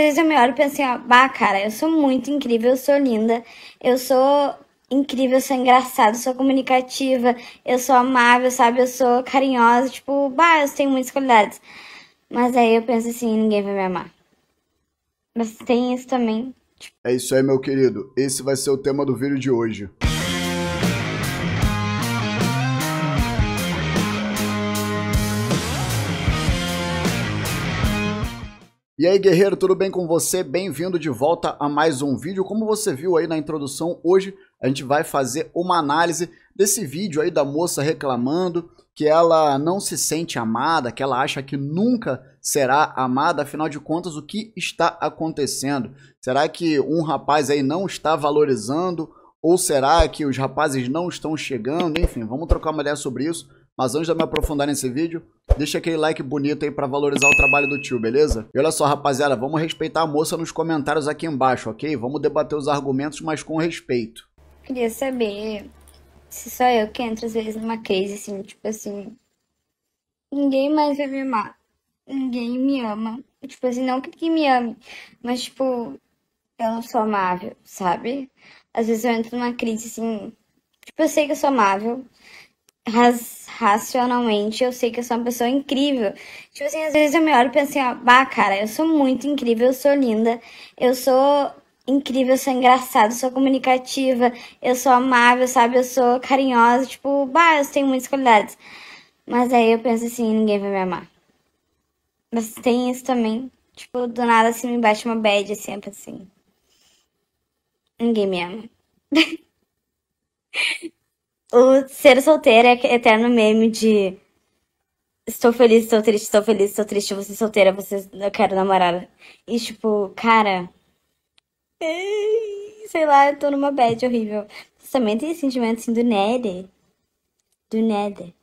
Às vezes eu me olho e penso assim, ó, bah, cara, eu sou muito incrível, eu sou linda, eu sou incrível, eu sou engraçada, eu sou comunicativa, eu sou amável, sabe? Eu sou carinhosa, tipo, bah, eu tenho muitas qualidades. Mas aí eu penso assim, ninguém vai me amar. Mas tem isso também. Tipo... É isso aí, meu querido. Esse vai ser o tema do vídeo de hoje. E aí, guerreiro, tudo bem com você? Bem-vindo de volta a mais um vídeo. Como você viu aí na introdução, hoje a gente vai fazer uma análise desse vídeo aí da moça reclamando que ela não se sente amada, que ela acha que nunca será amada, afinal de contas, o que está acontecendo? Será que um rapaz aí não está valorizando ou será que os rapazes não estão chegando? Enfim, vamos trocar uma ideia sobre isso. Mas antes de eu me aprofundar nesse vídeo, deixa aquele like bonito aí para valorizar o trabalho do tio, beleza? E olha só, rapaziada, vamos respeitar a moça nos comentários aqui embaixo, ok? Vamos debater os argumentos, mas com respeito. Queria saber se só eu que entro às vezes numa crise, assim, tipo assim... Ninguém mais vai me amar. Ninguém me ama. Tipo assim, não que ninguém me ame, mas tipo... Eu não sou amável, sabe? Às vezes eu entro numa crise, assim... Tipo, eu sei que eu sou amável, racionalmente, eu sei que eu sou uma pessoa incrível. Tipo assim, às vezes eu me olho e penso assim, ó, bah, cara, eu sou muito incrível, eu sou linda, eu sou incrível, eu sou engraçada, eu sou comunicativa, eu sou amável, sabe? Eu sou carinhosa, tipo, bah, eu tenho muitas qualidades. Mas aí eu penso assim, ninguém vai me amar. Mas tem isso também. Tipo, do nada assim me bate uma bad, assim, assim. Ninguém me ama. o ser solteiro é eterno meme de estou feliz, estou triste, estou feliz, estou triste, você é solteira, você é, eu quero namorar. E tipo, cara, sei lá, eu tô numa bad horrível. Você também tem sentimento assim do nerd. Do nerd.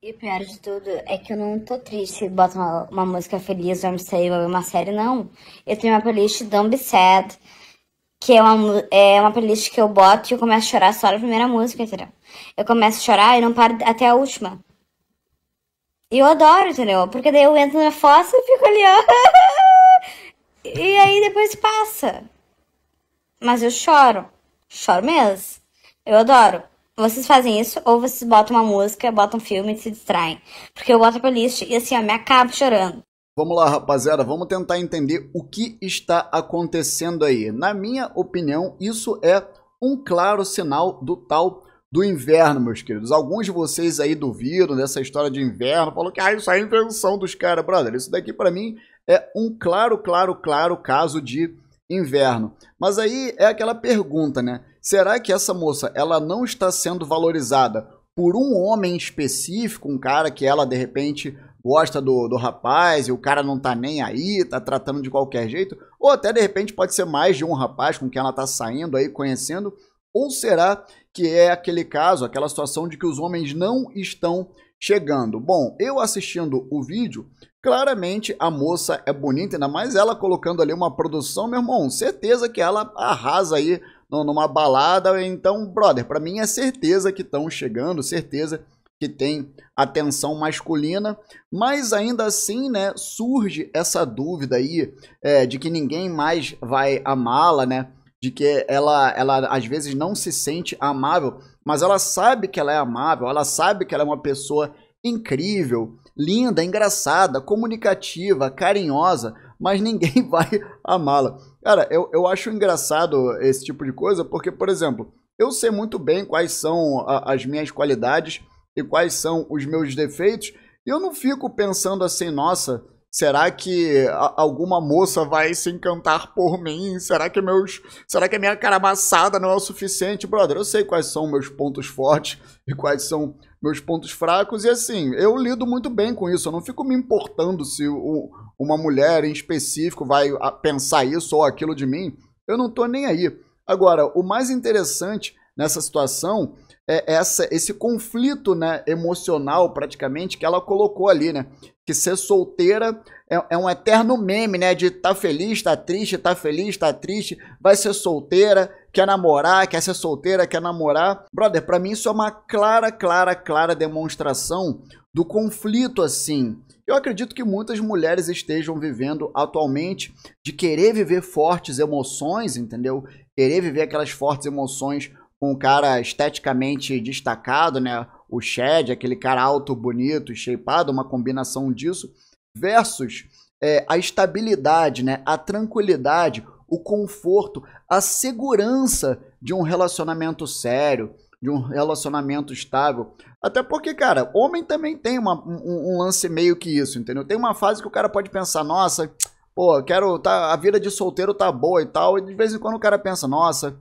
E o pior de tudo é que eu não tô triste se bota uma, uma música feliz, um stable, uma série, não. Eu tenho uma playlist Don't Be Sad, que é uma, é uma playlist que eu boto e eu começo a chorar só na primeira música, entendeu? Eu começo a chorar e não paro até a última. E eu adoro, entendeu? Porque daí eu entro na fossa e fico ali, ó. e aí depois passa. Mas eu choro. Choro mesmo. Eu adoro. Vocês fazem isso, ou vocês botam uma música, botam um filme e se distraem. Porque eu boto a playlist e assim, ó, me acabo chorando. Vamos lá, rapaziada, vamos tentar entender o que está acontecendo aí. Na minha opinião, isso é um claro sinal do tal do inverno, meus queridos. Alguns de vocês aí duvidam dessa história de inverno, falou que ah, isso é invenção dos caras, brother. Isso daqui para mim é um claro, claro, claro caso de inverno. Mas aí é aquela pergunta, né? Será que essa moça ela não está sendo valorizada por um homem específico, um cara que ela de repente gosta do, do rapaz e o cara não tá nem aí, tá tratando de qualquer jeito, ou até de repente pode ser mais de um rapaz com quem ela tá saindo aí, conhecendo, ou será que é aquele caso, aquela situação de que os homens não estão chegando? Bom, eu assistindo o vídeo, claramente a moça é bonita, ainda mais ela colocando ali uma produção, meu irmão, certeza que ela arrasa aí numa balada, então, brother, para mim é certeza que estão chegando, certeza que tem atenção masculina, mas ainda assim, né, surge essa dúvida aí é, de que ninguém mais vai amá-la, né? De que ela, ela às vezes não se sente amável, mas ela sabe que ela é amável, ela sabe que ela é uma pessoa incrível, linda, engraçada, comunicativa, carinhosa, mas ninguém vai amá-la. Cara, eu, eu acho engraçado esse tipo de coisa, porque, por exemplo, eu sei muito bem quais são a, as minhas qualidades, e quais são os meus defeitos. E eu não fico pensando assim, nossa, será que alguma moça vai se encantar por mim? Será que meus, será que a minha cara amassada não é o suficiente, brother? Eu sei quais são meus pontos fortes e quais são meus pontos fracos e assim, eu lido muito bem com isso. Eu não fico me importando se o, uma mulher em específico vai ah, pensar isso ou aquilo de mim. Eu não tô nem aí. Agora, o mais interessante nessa situação é, é, essa, esse conflito né, emocional, praticamente, que ela colocou ali, né? Que ser solteira é, é um eterno meme, né? De tá feliz, tá triste, tá feliz, tá triste, vai ser solteira, quer namorar, quer ser solteira, quer namorar. Brother, para mim isso é uma clara, clara, clara demonstração do conflito, assim, eu acredito que muitas mulheres estejam vivendo atualmente de querer viver fortes emoções, entendeu? Querer viver aquelas fortes emoções com um cara esteticamente destacado, né? O Shed, aquele cara alto, bonito, shapeado, uma combinação disso, versus é, a estabilidade, né? A tranquilidade, o conforto, a segurança de um relacionamento sério, de um relacionamento estável. Até porque, cara, homem também tem uma, um, um, lance meio que isso, entendeu? Tem uma fase que o cara pode pensar, nossa, pô, quero. Tá, a vida de solteiro tá boa e tal. E de vez em quando o cara pensa, nossa,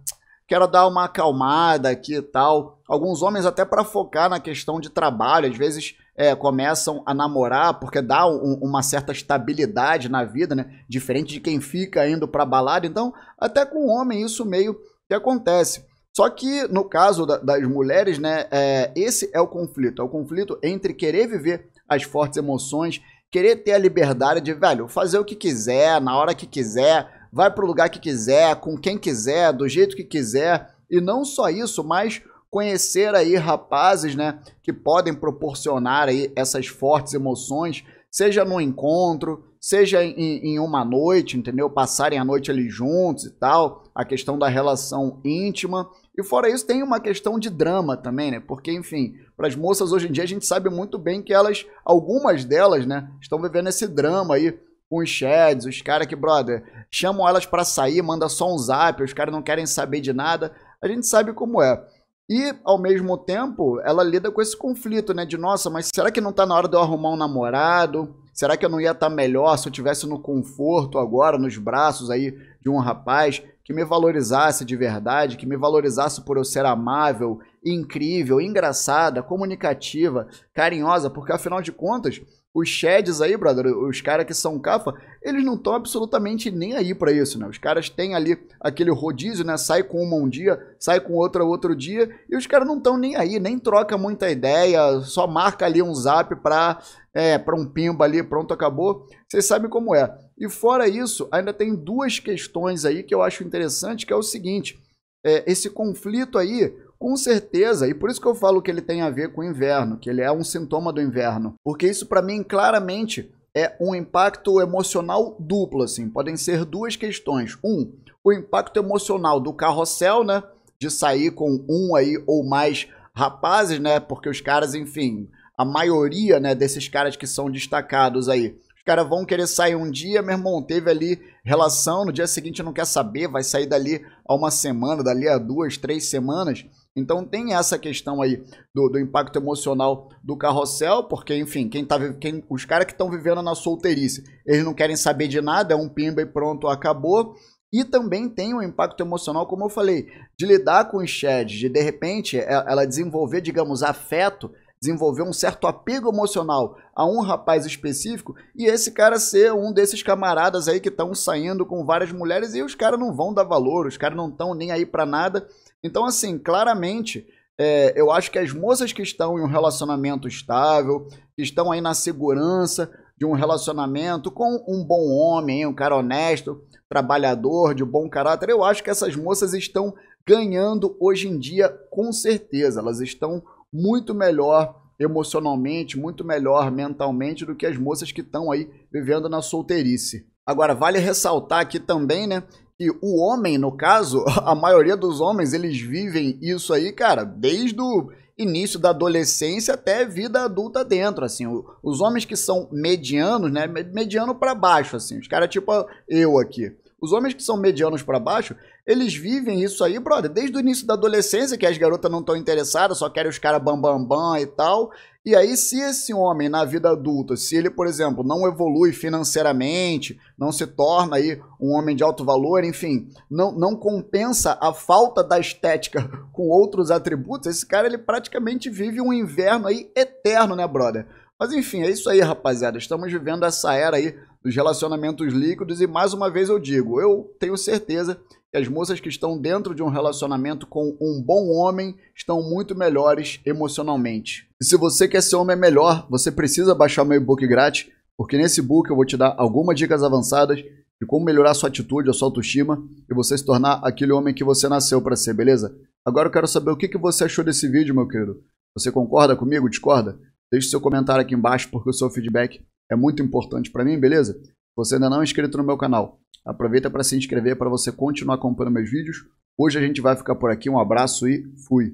quero dar uma acalmada aqui e tal. Alguns homens até para focar na questão de trabalho, às vezes é, começam a namorar porque dá um, uma certa estabilidade na vida, né? Diferente de quem fica indo para balada. Então, até com o homem isso meio que acontece. Só que no caso da, das mulheres, né, é, esse é o conflito, é o conflito entre querer viver as fortes emoções, querer ter a liberdade de, velho, fazer o que quiser, na hora que quiser, vai para o lugar que quiser, com quem quiser, do jeito que quiser. E não só isso, mas conhecer aí rapazes, né, que podem proporcionar aí essas fortes emoções, seja no encontro, seja em, em, uma noite, entendeu? Passarem a noite ali juntos e tal, a questão da relação íntima. E fora isso, tem uma questão de drama também, né? Porque, enfim, para as moças hoje em dia a gente sabe muito bem que elas, algumas delas, né, estão vivendo esse drama aí com os sheds, os caras que, brother, chamam elas para sair, manda só um zap, os caras não querem saber de nada. A gente sabe como é. E, ao mesmo tempo, ela lida com esse conflito, né? De nossa, mas será que não tá na hora de eu arrumar um namorado? Será que eu não ia estar tá melhor se eu tivesse no conforto agora, nos braços aí de um rapaz que me valorizasse de verdade, que me valorizasse por eu ser amável, incrível, engraçada, comunicativa, carinhosa, porque afinal de contas, os sheds aí, brother, os caras que são cafa, eles não estão absolutamente nem aí para isso, né? Os caras têm ali aquele rodízio, né? Sai com uma um dia, sai com outra outro dia, e os caras não estão nem aí, nem troca muita ideia, só marca ali um zap pra, é, pra um pimba ali, pronto, acabou. Vocês sabem como é. E fora isso, ainda tem duas questões aí que eu acho interessante, que é o seguinte, é, esse conflito aí, com certeza, e por isso que eu falo que ele tem a ver com o inverno, que ele é um sintoma do inverno, porque isso para mim claramente é um impacto emocional duplo, assim. Podem ser duas questões. Um, o impacto emocional do carrossel, né? De sair com um aí ou mais rapazes, né? Porque os caras, enfim, a maioria, né, desses caras que são destacados aí, os caras vão querer sair um dia, meu irmão, teve ali relação, no dia seguinte não quer saber, vai sair dali a uma semana, dali a duas, três semanas. Então tem essa questão aí do, do impacto emocional do carrossel, porque, enfim, quem tá, quem, os caras que estão vivendo na solteirice, eles não querem saber de nada, é um pimba e pronto, acabou. E também tem um impacto emocional, como eu falei, de lidar com os shed de de repente é, ela desenvolver, digamos, afeto, desenvolver um certo apego emocional a um rapaz específico e esse cara ser um desses camaradas aí que estão saindo com várias mulheres e os caras não vão dar valor, os caras não estão nem aí para nada então, assim, claramente, é, eu acho que as moças que estão em um relacionamento estável, que estão aí na segurança de um relacionamento com um bom homem, um cara honesto, trabalhador, de bom caráter, eu acho que essas moças estão ganhando hoje em dia com certeza. Elas estão muito melhor emocionalmente, muito melhor mentalmente do que as moças que estão aí vivendo na solteirice. Agora, vale ressaltar aqui também, né, e o homem, no caso, a maioria dos homens, eles vivem isso aí, cara, desde o início da adolescência até vida adulta dentro, assim. Os homens que são medianos, né, mediano para baixo, assim, os caras tipo eu aqui. Os homens que são medianos para baixo, eles vivem isso aí, brother, desde o início da adolescência, que as garotas não estão interessadas, só querem os caras bam, bam, bam e tal. E aí, se esse homem na vida adulta, se ele, por exemplo, não evolui financeiramente, não se torna aí um homem de alto valor, enfim, não, não compensa a falta da estética com outros atributos, esse cara ele praticamente vive um inverno aí eterno, né, brother? Mas enfim, é isso aí, rapaziada. Estamos vivendo essa era aí dos relacionamentos líquidos e mais uma vez eu digo, eu tenho certeza que as moças que estão dentro de um relacionamento com um bom homem estão muito melhores emocionalmente. E se você quer ser homem melhor, você precisa baixar meu e-book grátis, porque nesse book eu vou te dar algumas dicas avançadas de como melhorar sua atitude, a sua autoestima e você se tornar aquele homem que você nasceu para ser, beleza? Agora eu quero saber o que você achou desse vídeo, meu querido. Você concorda comigo? Discorda? Deixe seu comentário aqui embaixo, porque o seu feedback é muito importante para mim, beleza? Se você ainda não é inscrito no meu canal, aproveita para se inscrever para você continuar acompanhando meus vídeos. Hoje a gente vai ficar por aqui. Um abraço e fui!